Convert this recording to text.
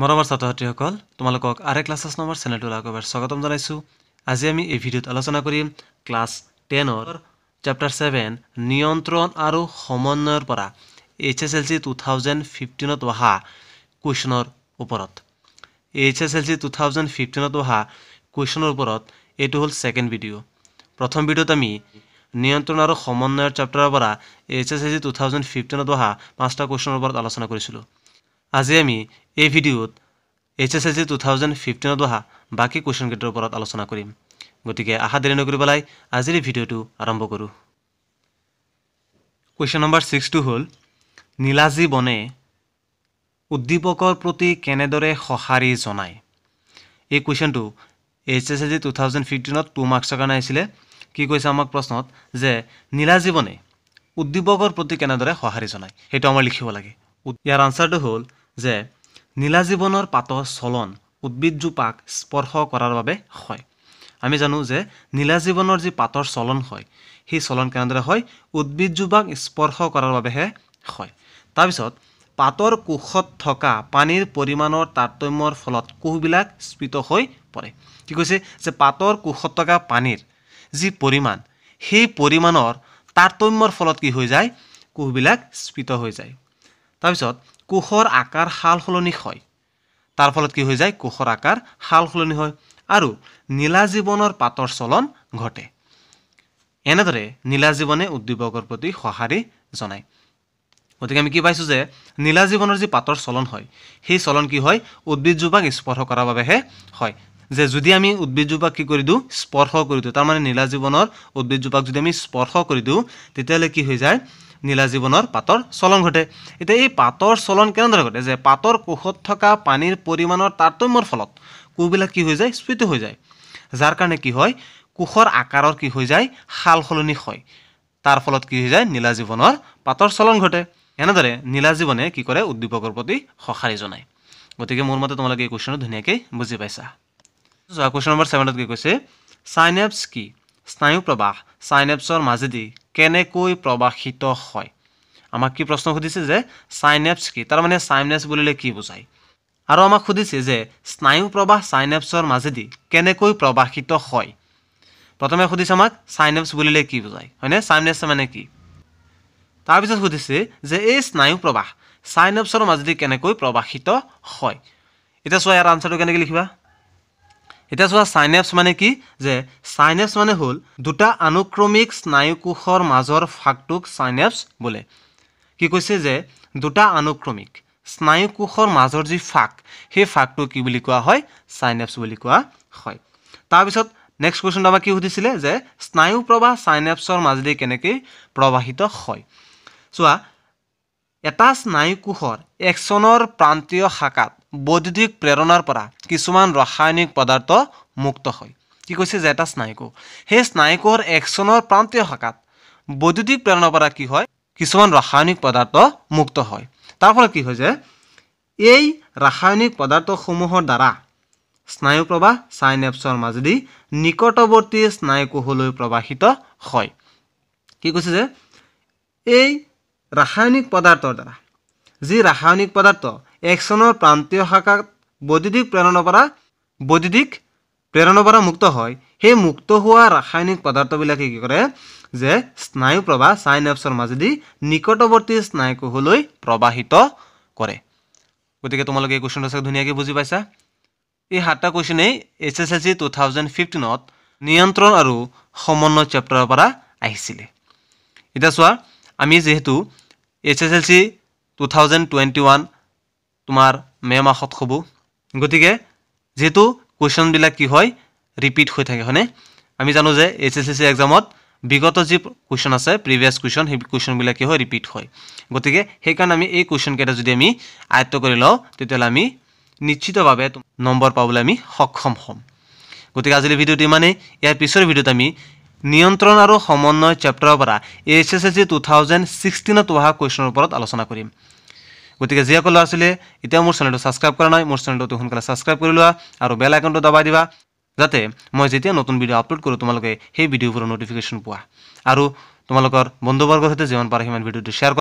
মৰমৰ ছাত্ৰ ছাত্ৰীসকল তোমালোকক আৰে ক্লাছেছ ক্লাছ নামৰ চেনেলটোলৈ আকৌ স্বাগতম জনাইছোঁ আজি আমি এই ভিডিঅ'ত আলোচনা কৰিম ক্লাছ টেনৰ চেপ্টাৰ ছেভেন নিয়ন্ত্ৰণ আৰু সমন্বয়ৰ পৰা H S L C two thousand ফিফটিনত অহা কুৱেশ্যনৰ ওপৰত H S L C two thousand ফিফটিনত অহা কুৱেশ্যনৰ ওপৰত এইটো হ'ল ছেকেণ্ড ভিডিঅ' প্ৰথম ভিডিঅ'ত আমি নিয়ন্ত্ৰণ আৰু সমন্বয়ৰ চেপ্টাৰৰ পৰা H S L C two thousand ফিফটিনত অহা পাঁচটা কুৱেশ্যনৰ ওপৰত আলোচনা কৰিছিলোঁ আজি আমি এই ভিডিঅ'ত H S S G two thousand ফিফটিনত অহা বাকী কুৱেশ্যনকেইটাৰ ওপৰত আলোচনা কৰিম গতিকে আশা দেৰি নকৰি পেলাই আজিৰ এই ভিডিঅ'টো আৰম্ভ কৰোঁ কুৱেশ্যন নম্বৰ ছিক্সটো হ'ল নীলাজী বনে উদ্দীপকৰ প্ৰতি কেনেদৰে সঁহাৰি জনায় এই কুৱেশ্যনটো H S S G two thousand ফিফটিনত টু মাৰ্কছৰ কাৰণে আহিছিলে কি কৈছে আমাক প্ৰশ্নত যে নীলাজীৱনে উদ্দীপকৰ প্ৰতি কেনেদৰে সঁহাৰি জনায় সেইটো আমাৰ লিখিব লাগে ইয়াৰ আনচাৰটো হ'ল যে নীলা জীৱনৰ পাতৰ চলন উদ্ভিদজোপাক স্পৰ্শ কৰাৰ বাবে হয় আমি জানো যে নীলা জীৱনৰ যি পাতৰ চলন হয় সেই চলন কেনেদৰে হয় উদ্ভিদজোপাক স্পৰ্শ কৰাৰ বাবেহে হয় তাৰপিছত পাতৰ কোষত থকা পানীৰ পৰিমাণৰ তাৰতম্যৰ ফলত কোষবিলাক স্ফীত হৈ পৰে কি কৈছে যে পাতৰ কোষত থকা পানীৰ যি পৰিমাণ সেই পৰিমাণৰ তাৰতম্যৰ ফলত কি হৈ যায় কোষবিলাক স্ফীত হৈ যায় তাৰপিছত কোষৰ আকাৰ সাল সলনি হয় তাৰ ফলত কি হৈ যায় কোষৰ আকাৰ সাল সলনি হয় আৰু নীলা জীৱনৰ পাতৰ চলন ঘটে এনেদৰে নীলা জীৱনে উদ্দীপকৰ প্ৰতি সঁহাৰি জনায় গতিকে আমি কি পাইছোঁ যে নীলা জীৱনৰ যি পাতৰ চলন হয় সেই চলন কি হয় উদ্ভিদজোপাক স্পৰ্শ কৰাৰ বাবেহে হয় যে যদি আমি উদ্ভিদজোপাক কি কৰি দিওঁ স্পৰ্শ কৰি দিওঁ তাৰমানে নীলা জীৱনৰ উদ্ভিদজোপাক যদি আমি স্পৰ্শ কৰি দিওঁ তেতিয়াহ'লে কি হৈ যায় নীলা জীৱনৰ পাতৰ চলন ঘটে এতিয়া এই পাতৰ চলন কেনেদৰে ঘটে যে পাতৰ কোষত থকা পানীৰ পৰিমাণৰ তাৰতম্যৰ ফলত কোষবিলাক কি হৈ যায় স্ফীত হৈ যায় যাৰ কাৰণে কি হয় কোষৰ আকাৰৰ কি হৈ যায় সাল সলনি হয় তাৰ ফলত কি হৈ যায় নীলা জীৱনৰ পাতৰ চলন ঘটে এনেদৰে নীলা জীৱনে কি কৰে উদ্দীপকৰ প্ৰতি সঁহাৰি জনায় গতিকে মোৰ মতে তোমালোকে এই কুৱেশ্যনটো ধুনীয়াকৈ বুজি পাইছা কুৱেশ্যন নম্বৰ ছেভেনত কি কৈছে চাইনেপছ কি স্নায়ু প্ৰবাহ চাইনেপছৰ মাজেদি কেনেকৈ প্ৰবাসিত হয় আমাক কি প্ৰশ্ন সুধিছে যে চাইনেপছ কি তাৰমানে চাইনেপছ বুলিলে কি বুজায় আৰু আমাক সুধিছে যে স্নায়ু প্ৰবাহ চাইনেপছৰ মাজেদি কেনেকৈ প্ৰবাসিত হয় প্ৰথমে সুধিছে আমাক চাইনেপছ বুলিলে কি বুজায় হয়নে চাইনেপছ মানে কি তাৰপিছত সুধিছে যে এই স্নায়ু প্ৰবাহ চাইনেপছৰ মাজেদি কেনেকৈ প্ৰবাসিত হয় এতিয়া চোৱা ইয়াৰ আনচাৰটো কেনেকৈ লিখিবা এতিয়া চোৱা চাইনেপছ মানে কি যে চাইনেপছ মানে হ'ল দুটা আনুক্ৰমিক স্নায়ুকোষৰ মাজৰ ফাকটোক চাইনেপছ বোলে কি কৈছে যে দুটা আনুক্ৰমিক স্নায়ুকোষৰ মাজৰ যি ফাক সেই ফাকটো কি বুলি কোৱা হয় চাইনেপছ বুলি কোৱা হয় তাৰপিছত নেক্সট কুৱেশ্যনটো আমাক কি সুধিছিলে যে স্নায়ু প্ৰবাহ চাইনেপছৰ মাজেদি কেনেকৈ প্ৰবাহিত হয় চোৱা এটা স্নায়ুকোষৰ এক্সনৰ প্ৰান্তীয় শাখাত বৈদ্যুতিক প্ৰেৰণাৰ পৰা কিছুমান ৰাসায়নিক পদাৰ্থ মুক্ত হয় কি কৈছে যে এটা স্নায়ুকু সেই স্নায়ুকৰ একশ্যনৰ প্ৰান্তীয় শাখাত বৈদ্যুতিক প্ৰেৰণাৰ পৰা কি হয় কিছুমান ৰাসায়নিক পদাৰ্থ মুক্ত হয় তাৰ ফলত কি হয় যে এই ৰাসায়নিক পদাৰ্থসমূহৰ দ্বাৰা স্নায়ু প্ৰবাহ চাইনেপছৰ মাজেদি নিকটৱৰ্তী স্নায়ুকোষলৈ প্ৰবাহিত হয় কি কৈছে যে এই ৰাসায়নিক পদাৰ্থৰ দ্বাৰা যি ৰাসায়নিক পদাৰ্থ এক চনৰ প্ৰান্তীয় শাখাত বৈদ্যুতিক প্ৰেৰণৰ পৰা বৈদ্যুতিক প্ৰেৰণৰ পৰা মুক্ত হয় সেই মুক্ত হোৱা ৰাসায়নিক পদাৰ্থবিলাকে কি কৰে যে স্নায়ু প্ৰবাহ চাইনেপছৰ মাজেদি নিকটৱৰ্তী স্নায়ুকোষলৈ প্ৰবাহিত কৰে গতিকে তোমালোকে এই কুৱেশ্যনটো চাগে ধুনীয়াকৈ বুজি পাইছা এই সাতটা কুৱেশ্যনেই H S L C two thousand ফিফটিনত নিয়ন্ত্ৰণ আৰু সমন্বয় চেপ্টাৰৰ পৰা আহিছিলে এতিয়া চোৱা আমি যিহেতু H S L C two thousand twenty one তোমাৰ মে মাহত হ'ব গতিকে যিহেতু কুৱেশ্যনবিলাক কি হয় ৰিপিট হৈ থাকে হয়নে আমি জানো যে এইচ এছ এছ চি এক্সামত বিগত যি কুৱেশ্যন আছে প্ৰিভিয়াছ কুৱেশ্যন সেই কুৱেশ্যনবিলাক কি হয় ৰিপিট হয় গতিকে সেইকাৰণে আমি এই কুৱেশ্যনকেইটা যদি আমি আয়ত্ব কৰি লওঁ তেতিয়াহ'লে আমি নিশ্চিতভাৱে নম্বৰ পাবলৈ আমি সক্ষম হ'ম গতিকে আজিৰ ভিডিঅ'টো ইমানেই ইয়াৰ পিছৰ ভিডিঅ'ত আমি নিয়ন্ত্ৰণ আৰু সমন্বয় চেপ্টাৰৰ পৰা H S S C two thousand ছিক্সটিনত অহা কুৱেশ্যনৰ ওপৰত আলোচনা কৰিম গতিকে যিসকল ল'ৰা ছোৱালীয়ে এতিয়াও মোৰ চেনেলটো ছাবস্ক্ৰাইব কৰা নাই মোৰ চেনেলটো সোনকালে ছাবস্ক্ৰাইব কৰি লোৱা আৰু বেল আইকনটো দবাই দিবা যাতে মই যেতিয়া নতুন ভিডিঅ' আপলোড কৰোঁ তোমালোকে সেই ভিডিঅ'বোৰৰ নটিফিকেশ্যন পোৱা আৰু তোমালোকৰ বন্ধুবৰ্গৰ সৈতে যিমান পাৰে সিমান ভিডিঅ'টো শ্বেয়াৰ কৰা